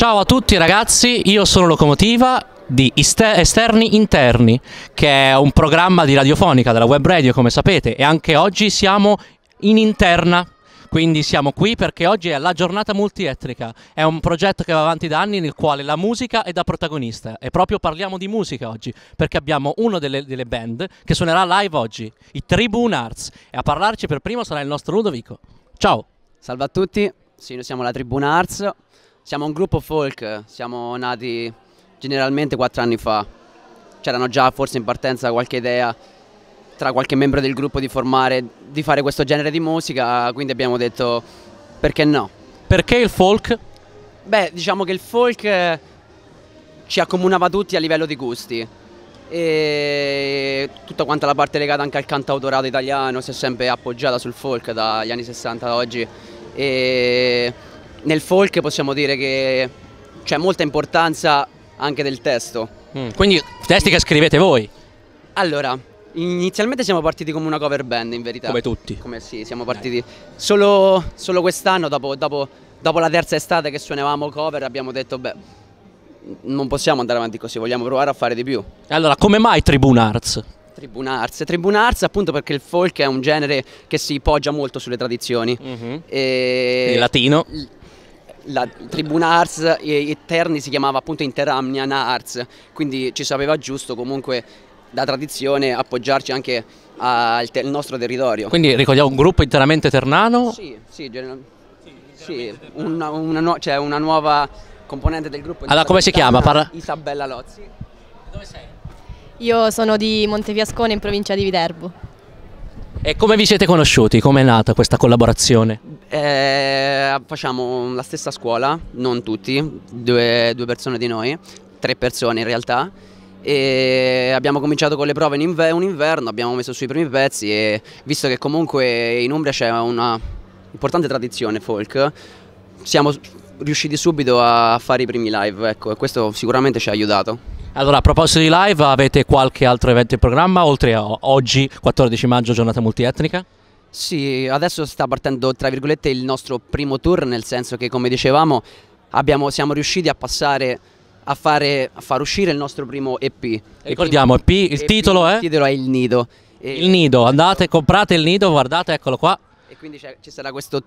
Ciao a tutti ragazzi, io sono Locomotiva di Esterni Interni, che è un programma di radiofonica della web radio come sapete e anche oggi siamo in interna. Quindi siamo qui perché oggi è la giornata multietnica, è un progetto che va avanti da anni nel quale la musica è da protagonista e proprio parliamo di musica oggi perché abbiamo una delle, delle band che suonerà live oggi, i Tribune Arts e a parlarci per primo sarà il nostro Ludovico. Ciao! Salve a tutti, sì, noi siamo la Tribune Arts, siamo un gruppo folk, siamo nati generalmente quattro anni fa. C'erano già forse in partenza qualche idea tra qualche membro del gruppo di formare, di fare questo genere di musica, quindi abbiamo detto perché no. Perché il folk? Beh, diciamo che il folk eh, ci accomunava tutti a livello di gusti e tutta quanta la parte legata anche al cantautorato italiano si è sempre appoggiata sul folk dagli anni 60 ad oggi e nel folk possiamo dire che c'è molta importanza anche del testo. Mm, quindi testi che scrivete voi? Allora, inizialmente siamo partiti come una cover band in verità. Come tutti? Come sì, siamo partiti solo, solo quest'anno, dopo, dopo, dopo, la terza estate che suonavamo cover, abbiamo detto beh, non possiamo andare avanti così, vogliamo provare a fare di più. Allora, come mai Tribune Arts? Tribune Arts. Tribune Arts appunto perché il folk è un genere che si poggia molto sulle tradizioni. Mm -hmm. e... Il latino. L la Tribuna Ars e, Terni si chiamava appunto Interamniana Ars, quindi ci sapeva giusto comunque da tradizione appoggiarci anche al te nostro territorio. Quindi ricogliamo un gruppo interamente ternano? Sì, sì, sì, sì una, una, nu cioè una, nuova componente del gruppo. Allora come si chiama? Parla... Isabella Lozzi. Dove sei? Io sono di Montefiascone in provincia di Viterbo. E come vi siete conosciuti? Come è nata questa collaborazione? Eh, facciamo la stessa scuola, non tutti, due, due persone di noi, tre persone in realtà e abbiamo cominciato con le prove in inver un inverno, abbiamo messo sui primi pezzi e visto che comunque in Umbria c'è una importante tradizione folk, siamo riusciti subito a fare i primi live, ecco, e questo sicuramente ci ha aiutato. Allora, a proposito di live, avete qualche altro evento in programma oltre a oggi, 14 maggio, giornata multietnica? Sì, adesso sta partendo tra virgolette il nostro primo tour, nel senso che come dicevamo abbiamo, siamo riusciti a passare a, fare, a, far uscire il nostro primo EP. Ricordiamo, EP, il EP, titolo è? Il titolo è Il Nido. E il Nido, andate, comprate il Nido, guardate, eccolo qua. E quindi ci sarà questo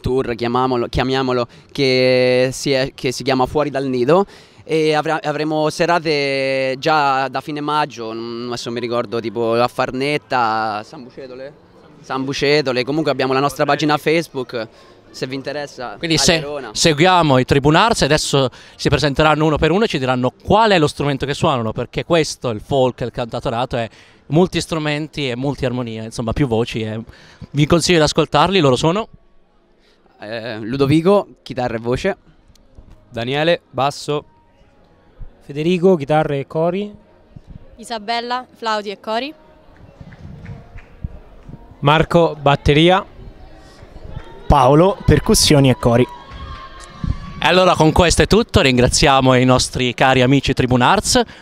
tour, chiamiamolo, chiamiamolo che, si è, che si chiama Fuori dal Nido e avremo serate già da fine maggio, adesso mi ricordo tipo a Farnetta, San Bucetole. San Bucetole, comunque abbiamo la nostra pagina Facebook se vi interessa. Quindi se seguiamo i tribunarsi, adesso si presenteranno uno per uno e ci diranno qual è lo strumento che suonano, perché questo, il folk, il cantatorato, è molti strumenti e molti armonie, insomma più voci. E... Vi consiglio di ascoltarli, loro sono? Eh, Ludovico, chitarra e voce. Daniele, basso. Federico, chitarre e cori. Isabella, flauti e cori. Marco, batteria. Paolo, percussioni e cori. E allora con questo è tutto, ringraziamo i nostri cari amici Tribune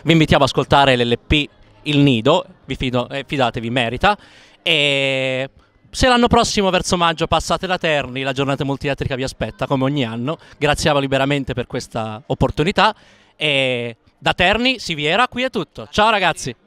vi invitiamo ad ascoltare l'LP Il Nido, vi fido, eh, fidatevi, merita, e se l'anno prossimo verso maggio passate da Terni, la giornata multietnica vi aspetta come ogni anno, graziamo liberamente per questa opportunità e da Terni, Siviera, qui è tutto, ciao ragazzi!